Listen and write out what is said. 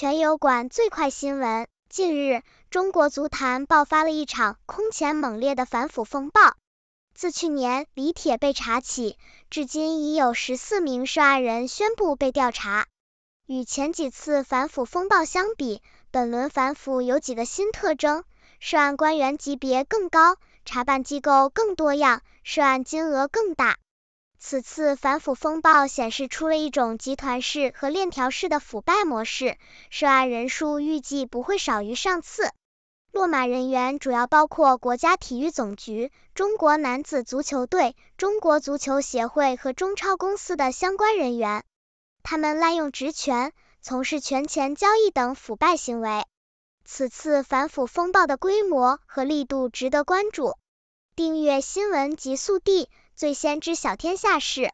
全油管最快新闻。近日，中国足坛爆发了一场空前猛烈的反腐风暴。自去年李铁被查起，至今已有十四名涉案人宣布被调查。与前几次反腐风暴相比，本轮反腐有几个新特征：涉案官员级别更高，查办机构更多样，涉案金额更大。此次反腐风暴显示出了一种集团式和链条式的腐败模式，涉案人数预计不会少于上次。落马人员主要包括国家体育总局、中国男子足球队、中国足球协会和中超公司的相关人员，他们滥用职权、从事权钱交易等腐败行为。此次反腐风暴的规模和力度值得关注。订阅新闻极速递，最先知晓天下事。